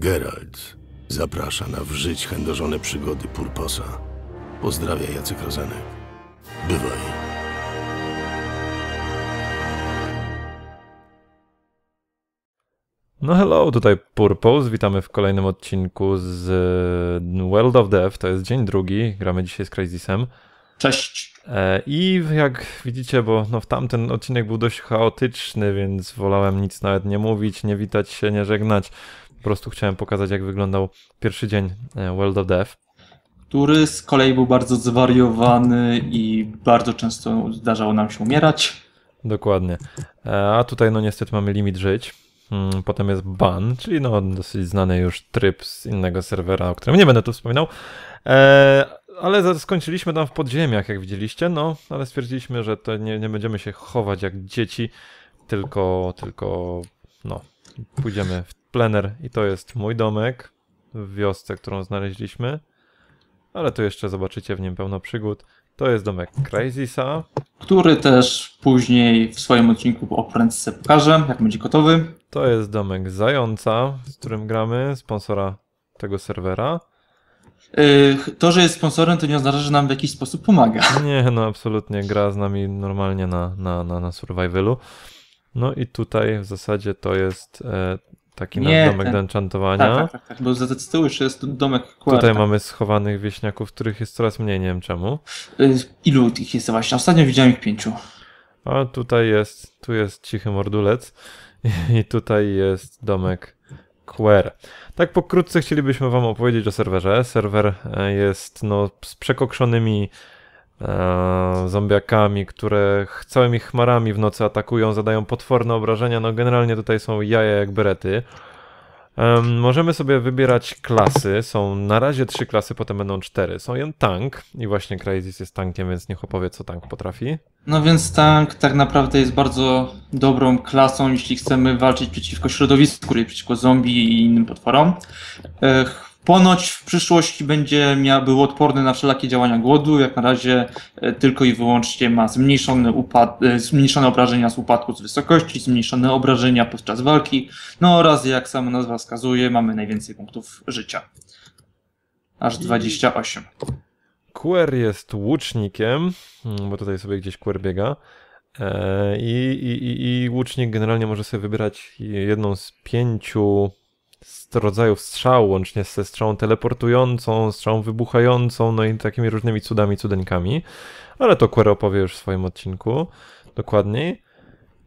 Geralt zaprasza na wżyć chędożone przygody Purposa. Pozdrawia Jacek Rozenek. Bywaj. No hello, tutaj Purpose, witamy w kolejnym odcinku z mm, World of Death, to jest dzień drugi, gramy dzisiaj z Crazysem. Cześć! E, I jak widzicie, bo no w tamten odcinek był dość chaotyczny, więc wolałem nic nawet nie mówić, nie witać się, nie żegnać. Po prostu chciałem pokazać, jak wyglądał pierwszy dzień e, World of Death. Który z kolei był bardzo zwariowany i bardzo często zdarzało nam się umierać. Dokładnie. E, a tutaj no niestety mamy limit żyć. Mm, potem jest ban, czyli no dosyć znany już tryb z innego serwera, o którym nie będę tu wspominał. E, ale skończyliśmy tam w podziemiach, jak widzieliście, no ale stwierdziliśmy, że to nie, nie będziemy się chować jak dzieci, tylko, tylko no, pójdziemy w plener i to jest mój domek w wiosce, którą znaleźliśmy. Ale to jeszcze zobaczycie w nim pełno przygód. To jest domek Crazysa. Który też później w swoim odcinku o prędce pokażę, jak będzie gotowy. To jest domek Zająca, z którym gramy, sponsora tego serwera. Yy, to, że jest sponsorem, to nie oznacza, że nam w jakiś sposób pomaga. Nie, no absolutnie. Gra z nami normalnie na, na, na, na survivalu. No i tutaj w zasadzie to jest e, Taki nie, domek ten. do enchantowania. Tak, tak, tak, tak, bo za tyłu jeszcze jest domek Quarta. Tutaj tak. mamy schowanych wieśniaków, których jest coraz mniej, nie wiem czemu. Y, ilu ich jest właśnie? Ostatnio widziałem ich pięciu. A tutaj jest, tu jest cichy mordulec i tutaj jest domek Quer. Tak pokrótce chcielibyśmy wam opowiedzieć o serwerze. Serwer e, jest no, z przekokszonymi E, zombiakami, które całymi chmarami w nocy atakują, zadają potworne obrażenia. No generalnie tutaj są jaja jak berety. możemy sobie wybierać klasy. Są na razie trzy klasy, potem będą cztery. Są jeden tank i właśnie Crysis jest tankiem, więc niech opowie co tank potrafi. No więc tank tak naprawdę jest bardzo dobrą klasą, jeśli chcemy walczyć przeciwko środowisku, czyli przeciwko zombie i innym potworom. E, Ponoć w przyszłości będzie miał, był odporny na wszelakie działania głodu. Jak na razie e, tylko i wyłącznie ma zmniejszone, upad, e, zmniejszone obrażenia z upadku z wysokości, zmniejszone obrażenia podczas walki. No oraz jak sama nazwa wskazuje, mamy najwięcej punktów życia. Aż 28. QR jest łucznikiem, mm, bo tutaj sobie gdzieś QR biega. E, I, i, i, I łucznik generalnie może sobie wybrać jedną z pięciu rodzajów strzał, łącznie ze strzałą teleportującą, strzałą wybuchającą, no i takimi różnymi cudami, cudeńkami. Ale to Quero opowie już w swoim odcinku dokładniej.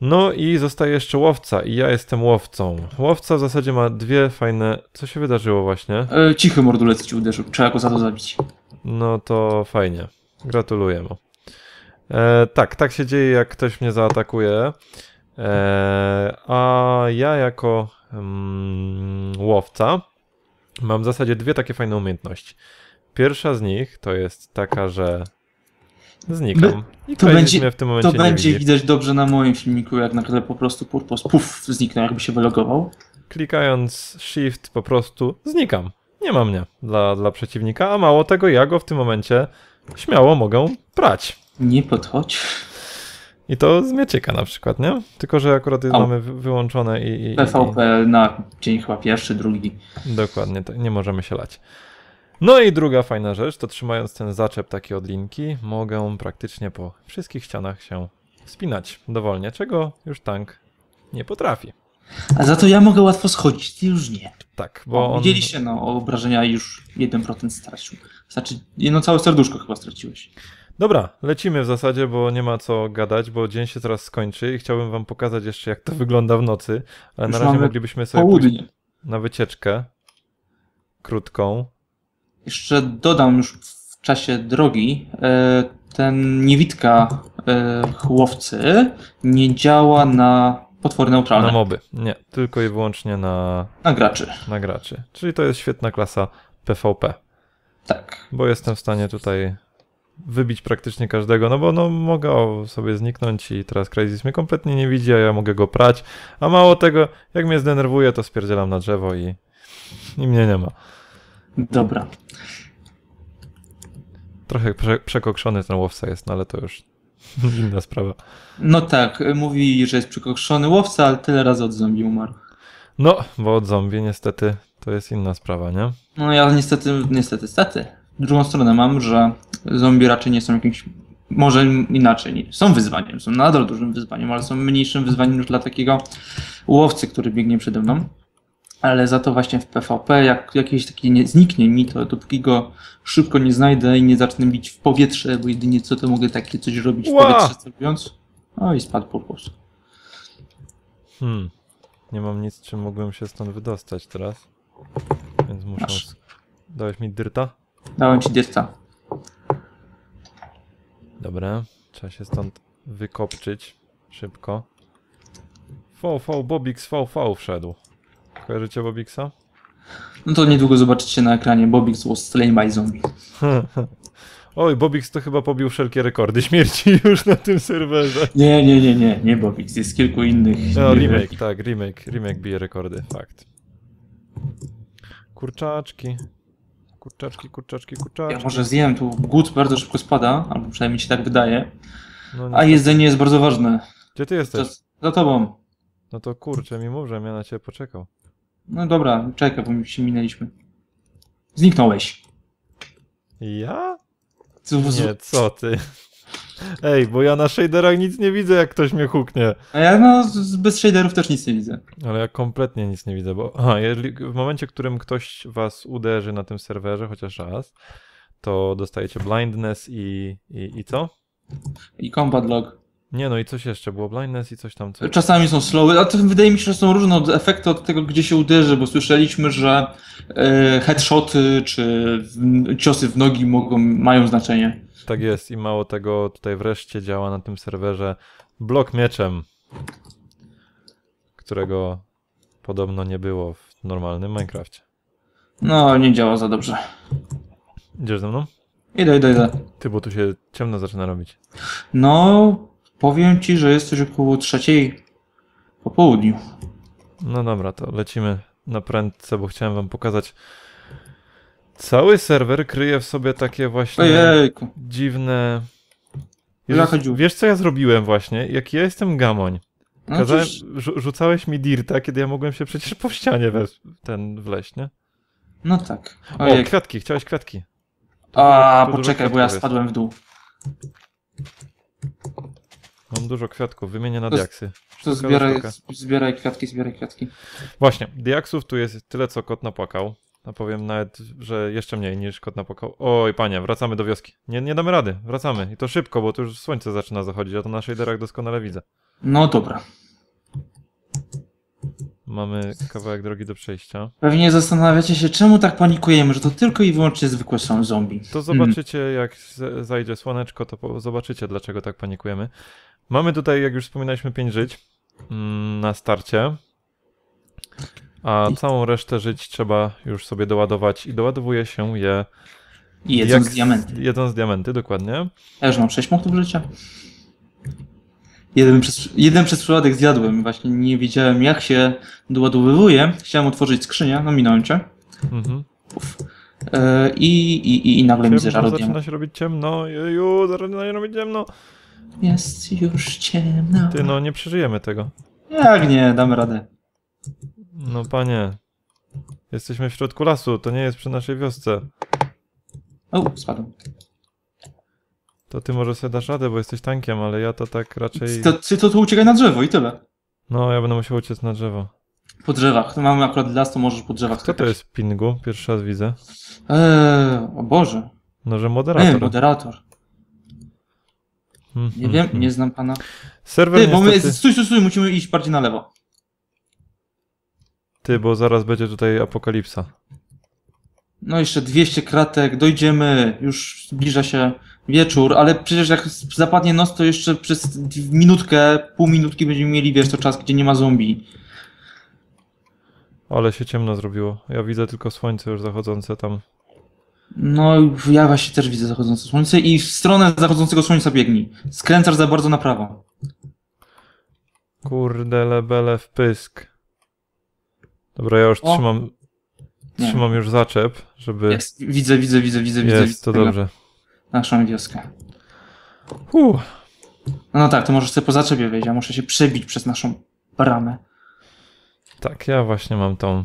No i zostaje jeszcze łowca i ja jestem łowcą. Łowca w zasadzie ma dwie fajne... Co się wydarzyło właśnie? E, cichy mordulec ci uderzył, trzeba go za to zabić. No to fajnie, gratuluję mu. E, tak, tak się dzieje jak ktoś mnie zaatakuje. E, a ja jako łowca mam w zasadzie dwie takie fajne umiejętności. Pierwsza z nich to jest taka, że znikam. No, I to będzie, w tym momencie to będzie widzi. widać dobrze na moim filmiku, jak nagle po prostu purpos puf zniknął, jakby się wylogował. Klikając shift po prostu znikam. Nie ma mnie dla, dla przeciwnika, a mało tego, ja go w tym momencie śmiało mogę prać. Nie podchodź. I to z miecieka na przykład, nie? Tylko, że akurat o, mamy wyłączone i. i na dzień chyba pierwszy, drugi. Dokładnie, nie możemy się lać. No i druga fajna rzecz, to trzymając ten zaczep taki od linki, mogę praktycznie po wszystkich ścianach się wspinać dowolnie, czego już tank nie potrafi. A za to ja mogę łatwo schodzić, ty już nie. Tak, bo. O, widzieliście, on... no, obrażenia już 1% stracił. Znaczy, no całe serduszko chyba straciłeś. Dobra, lecimy w zasadzie, bo nie ma co gadać, bo dzień się teraz skończy i chciałbym wam pokazać jeszcze, jak to wygląda w nocy, ale Już na razie moglibyśmy sobie południe. pójść na wycieczkę krótką. Jeszcze dodam już w czasie drogi, e, ten niewitka e, chłopcy nie działa na potwory neutralne. Na moby, nie, tylko i wyłącznie na... Na graczy. Na graczy, czyli to jest świetna klasa PvP. Tak. Bo jestem w stanie tutaj wybić praktycznie każdego, no bo no, mogę sobie zniknąć i teraz Crysis mnie kompletnie nie widzi, a ja mogę go prać, a mało tego, jak mnie zdenerwuje, to spierdzielam na drzewo i, i mnie nie ma. Dobra. Trochę prze przekokszony ten łowca jest, no ale to już inna sprawa. No tak, mówi, że jest przekokszony łowca, ale tyle razy od zombie umarł. No, bo od zombie niestety to jest inna sprawa, nie? No ja niestety, niestety, staty drugą stronę mam, że zombie raczej nie są jakimś. Może inaczej, nie. są wyzwaniem, są nadal dużym wyzwaniem, ale są mniejszym wyzwaniem już dla takiego łowcy, który biegnie przede mną. Ale za to właśnie w PvP, jak jakieś takie nie, zniknie mi, to dopóki go szybko nie znajdę i nie zacznę bić w powietrze, bo jedynie co to mogę takie coś robić w wow. powietrze, co robiąc. O no i spadł po prostu. Hmm. Nie mam nic, czym mógłbym się stąd wydostać teraz. Więc muszę. Dałeś mi dyrta? Dałem ci dysta. Dobra, trzeba się stąd wykopczyć szybko. VV, Bobix VV wszedł. Kojarzycie Bobixa? No to niedługo zobaczycie na ekranie. Bobix was slain by zombie. Oj, Bobix to chyba pobił wszelkie rekordy śmierci już na tym serwerze. Nie, nie, nie, nie, nie Bobix, jest kilku innych. No, remake, tak, remake, remake bije rekordy, fakt. Kurczaczki, Kurczaczki, kurczaczki, kurczaczki. Ja może zjem, tu głód bardzo szybko spada, albo przynajmniej się tak wydaje. No, a jedzenie jest bardzo ważne. Gdzie ty jesteś? Za, za tobą. No to kurczę, mi mów, że ja na ciebie poczekał. No dobra, czekaj, bo mi się minęliśmy. Zniknąłeś. Ja? Co, nie, co ty? Ej, bo ja na shaderach nic nie widzę, jak ktoś mnie huknie. A ja no, bez shaderów też nic nie widzę. Ale ja kompletnie nic nie widzę, bo aha, jeżeli, w momencie, w którym ktoś was uderzy na tym serwerze, chociaż raz, to dostajecie blindness i, i, i co? I combat log. Nie no i coś jeszcze, było blindness i coś tam. Czasami są slowy, a to wydaje mi się, że są różne od efekty od tego, gdzie się uderzy, bo słyszeliśmy, że e, headshoty czy ciosy w nogi mogą, mają znaczenie tak jest i mało tego, tutaj wreszcie działa na tym serwerze blok mieczem, którego podobno nie było w normalnym Minecrafcie. No, nie działa za dobrze. Idziesz ze mną? Idę, idę, idę. Ty, bo tu się ciemno zaczyna robić. No, powiem ci, że jest około trzeciej po południu. No dobra, to lecimy na prędce, bo chciałem wam pokazać Cały serwer kryje w sobie takie właśnie dziwne... Jezus, wiesz co ja zrobiłem właśnie? Jak ja jestem gamoń, no, kazałem, rzucałeś mi dirta, kiedy ja mogłem się przecież po ścianie we, ten wleść, nie? No tak. Ojej. O, kwiatki, chciałeś kwiatki. A, dużo, poczekaj, bo ja spadłem w dół. Mam dużo kwiatków, wymienię na to, diaksy. To zbieraj, zbieraj kwiatki, zbieraj kwiatki. Właśnie, diaksów tu jest tyle, co kot napłakał. A powiem nawet, że jeszcze mniej niż kot na pokoju. Oj, panie, wracamy do wioski. Nie, nie damy rady, wracamy. I to szybko, bo tu już słońce zaczyna zachodzić, a to na shaderach doskonale widzę. No dobra. Mamy kawałek drogi do przejścia. Pewnie zastanawiacie się, czemu tak panikujemy, że to tylko i wyłącznie zwykłe są zombie. To mhm. zobaczycie, jak zajdzie słoneczko, to zobaczycie, dlaczego tak panikujemy. Mamy tutaj, jak już wspominaliśmy, pięć żyć mm, na starcie a całą resztę żyć trzeba już sobie doładować i doładowuje się je. I jedząc jak, diamenty. Jedząc diamenty, dokładnie. Ja już mam 6 punktów życia. Jeden przez, jeden przez przypadek zjadłem, właśnie nie widziałem jak się doładowywuje. Chciałem otworzyć skrzynię, no minąłem cię. Mhm. Puf. E, I, i, I nagle mi zeżarł diament. Zaczyna się robić ciemno, jeju, zaczyna się robić ciemno. Jest już ciemno. Ty no, nie przeżyjemy tego. Jak nie, damy radę. No panie, jesteśmy w środku lasu, to nie jest przy naszej wiosce. O, spadł. To ty może sobie dasz radę, bo jesteś tankiem, ale ja to tak raczej... To, ty to, to uciekaj na drzewo i tyle. No, ja będę musiał uciec na drzewo. Po drzewach. To mamy akurat las, to możesz po drzewach. Co to jest pingu? Pierwszy raz widzę. Eee, o Boże. No, że moderator. Nie, moderator. Mhm, nie wiem, mhm. nie znam pana. Serwer Ty, bo niestety... my, stój, stój, stój, musimy iść bardziej na lewo. Ty, bo zaraz będzie tutaj apokalipsa. No jeszcze 200 kratek, dojdziemy, już zbliża się wieczór, ale przecież jak zapadnie noc, to jeszcze przez minutkę, pół minutki będziemy mieli, wiesz, to czas, gdzie nie ma zombie. Ale się ciemno zrobiło. Ja widzę tylko słońce już zachodzące tam. No, ja właśnie też widzę zachodzące słońce i w stronę zachodzącego słońca biegnij. Skręcasz za bardzo na prawo. Kurde, lebele w pysk. Dobra, ja już o. trzymam. Trzymam już zaczep, żeby. Jest. Widzę, widzę, widzę, widzę, widzę. Jest, to dobrze. Naszą wioskę. Uh. No tak, to możesz sobie po zaczepie wejść, a muszę się przebić przez naszą bramę. Tak, ja właśnie mam tą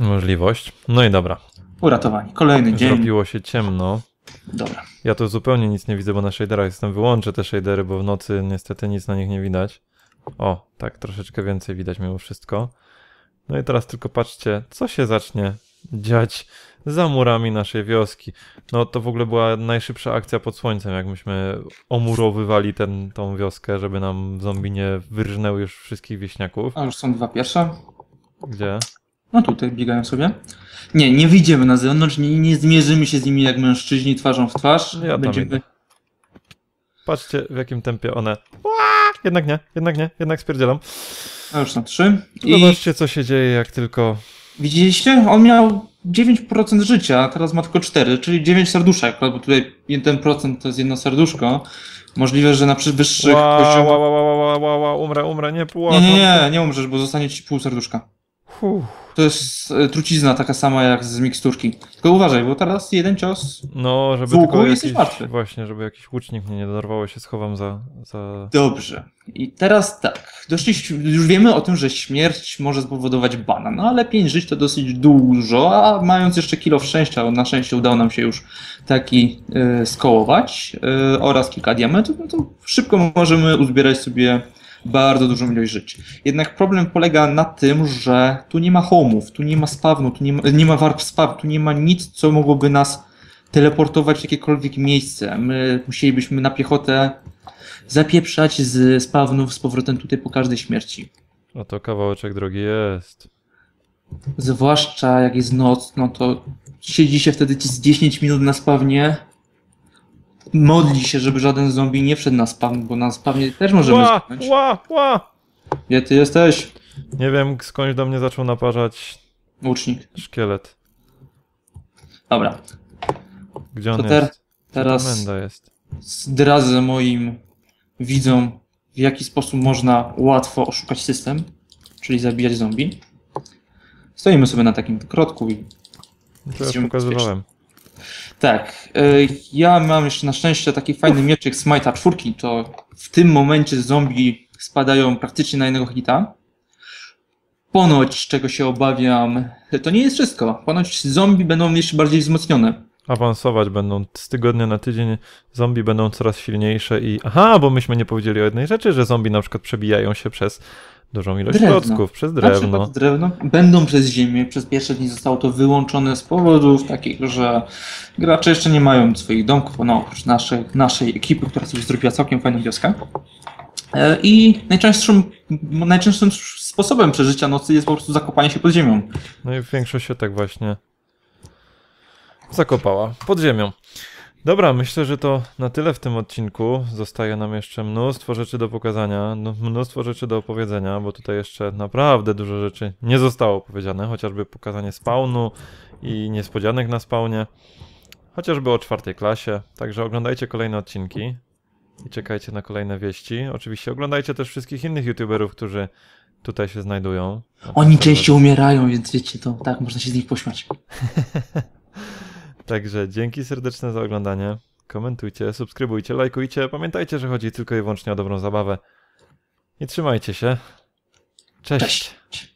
możliwość. No i dobra. Uratowanie. Kolejny Zrobiło dzień. Zrobiło się ciemno. Dobra. Ja tu zupełnie nic nie widzę, bo na shaderach jestem. Wyłączę te shadery, bo w nocy niestety nic na nich nie widać. O, tak, troszeczkę więcej widać mimo wszystko. No i teraz tylko patrzcie, co się zacznie dziać za murami naszej wioski. No to w ogóle była najszybsza akcja pod słońcem, jak myśmy omurowywali ten, tą wioskę, żeby nam zombie nie wyrżnęły już wszystkich wieśniaków. A już są dwa pierwsze. Gdzie? No tutaj biegają sobie. Nie, nie wyjdziemy na zewnątrz, nie, nie zmierzymy się z nimi jak mężczyźni twarzą w twarz. Ja Będziemy... Patrzcie w jakim tempie one jednak nie, jednak nie, jednak spierdzielam. A już na trzy. I... Zobaczcie, co się dzieje, jak tylko... Widzieliście? On miał 9% życia, a teraz ma tylko 4, czyli 9 serduszek, bo tutaj 1% to jest jedno serduszko. Możliwe, że na wyższych wow, poziomach... Wow, wow, wow, wow, wow, umrę, umrę, nie płacz. Nie, nie, nie, nie umrzesz, bo zostanie ci pół serduszka. Huh. To jest e, trucizna taka sama jak z miksturki. Tylko uważaj, bo teraz jeden cios no, żeby w tylko jesteś martwy. Właśnie, żeby jakiś łucznik mnie nie dorwało, się schowam za, za... Dobrze. I teraz tak. Doszliśmy, już wiemy o tym, że śmierć może spowodować bana, no ale pięć żyć to dosyć dużo, a mając jeszcze kilo szczęścia, na szczęście udało nam się już taki y, skołować y, oraz kilka diamentów, no to szybko możemy uzbierać sobie bardzo dużą ilość żyć. Jednak problem polega na tym, że tu nie ma homów, tu nie ma spawnu, tu nie ma, nie ma warp spaw, tu nie ma nic, co mogłoby nas teleportować w jakiekolwiek miejsce. My musielibyśmy na piechotę zapieprzać z spawnów z powrotem tutaj po każdej śmierci. Oto to kawałeczek drogi jest. Zwłaszcza jak jest noc, no to siedzi się wtedy z 10 minut na spawnie, modli się, żeby żaden zombie nie wszedł na spam, bo na spamie też możemy ła, zginąć. Ła, ła. Gdzie ty jesteś? Nie wiem, skądś do mnie zaczął naparzać łucznik. Szkielet. Dobra. Gdzie on to ter jest? Teraz jest? zdradzę moim widzom, w jaki sposób można łatwo oszukać system, czyli zabijać zombie. Stoimy sobie na takim krotku i... To ja pokazywałem. Tak, y, ja mam jeszcze na szczęście taki fajny mieczek Smite'a czwórki, to w tym momencie zombie spadają praktycznie na jednego hita. Ponoć, czego się obawiam, to nie jest wszystko. Ponoć zombie będą jeszcze bardziej wzmocnione. Awansować będą z tygodnia na tydzień, zombie będą coraz silniejsze i... Aha, bo myśmy nie powiedzieli o jednej rzeczy, że zombie na przykład przebijają się przez dużą ilość drewno. klocków przez znaczy, drewno. drewno. Będą przez ziemię. Przez pierwsze dni zostało to wyłączone z powodów takich, że gracze jeszcze nie mają swoich domków, no oprócz naszej, naszej ekipy, która sobie zrobiła całkiem fajną wioskę. E, I najczęstszym, najczęstszym sposobem przeżycia nocy jest po prostu zakopanie się pod ziemią. No i większość się tak właśnie zakopała pod ziemią. Dobra, myślę, że to na tyle w tym odcinku. Zostaje nam jeszcze mnóstwo rzeczy do pokazania, no, mnóstwo rzeczy do opowiedzenia, bo tutaj jeszcze naprawdę dużo rzeczy nie zostało opowiedziane, chociażby pokazanie spawnu i niespodzianek na spawnie, chociażby o czwartej klasie. Także oglądajcie kolejne odcinki i czekajcie na kolejne wieści. Oczywiście oglądajcie też wszystkich innych youtuberów, którzy tutaj się znajdują. Oni częściej umierają, więc wiecie to, tak, można się z nich pośmiać. Także dzięki serdeczne za oglądanie. Komentujcie, subskrybujcie, lajkujcie. Pamiętajcie, że chodzi tylko i wyłącznie o dobrą zabawę. I trzymajcie się. Cześć. Cześć.